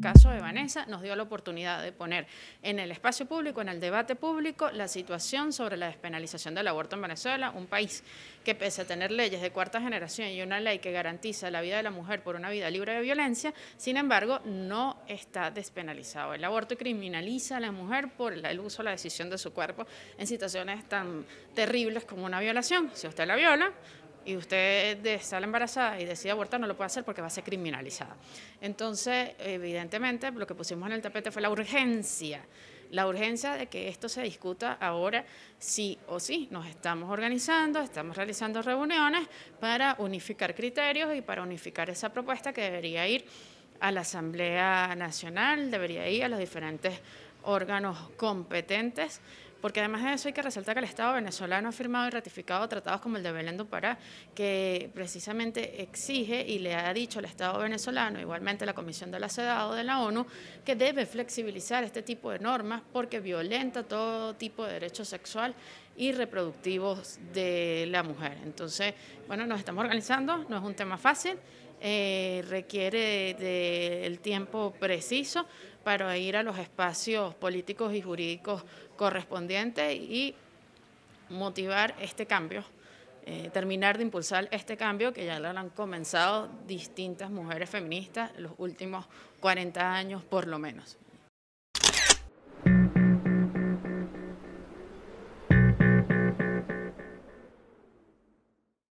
caso de Vanessa nos dio la oportunidad de poner en el espacio público, en el debate público, la situación sobre la despenalización del aborto en Venezuela, un país que pese a tener leyes de cuarta generación y una ley que garantiza la vida de la mujer por una vida libre de violencia, sin embargo, no está despenalizado. El aborto criminaliza a la mujer por el uso o la decisión de su cuerpo en situaciones tan terribles como una violación. Si usted la viola, y usted sale embarazada y decide abortar, no lo puede hacer porque va a ser criminalizada. Entonces, evidentemente, lo que pusimos en el tapete fue la urgencia, la urgencia de que esto se discuta ahora sí o sí. Nos estamos organizando, estamos realizando reuniones para unificar criterios y para unificar esa propuesta que debería ir a la Asamblea Nacional, debería ir a los diferentes órganos competentes porque además de eso hay que resaltar que el Estado venezolano ha firmado y ratificado tratados como el de Belén do Pará, que precisamente exige y le ha dicho al Estado venezolano, igualmente la Comisión de la CEDAW de la ONU, que debe flexibilizar este tipo de normas porque violenta todo tipo de derechos sexual y reproductivos de la mujer. Entonces, bueno, nos estamos organizando, no es un tema fácil eh, requiere el tiempo preciso para ir a los espacios políticos y jurídicos correspondientes y motivar este cambio, eh, terminar de impulsar este cambio que ya lo han comenzado distintas mujeres feministas los últimos 40 años por lo menos.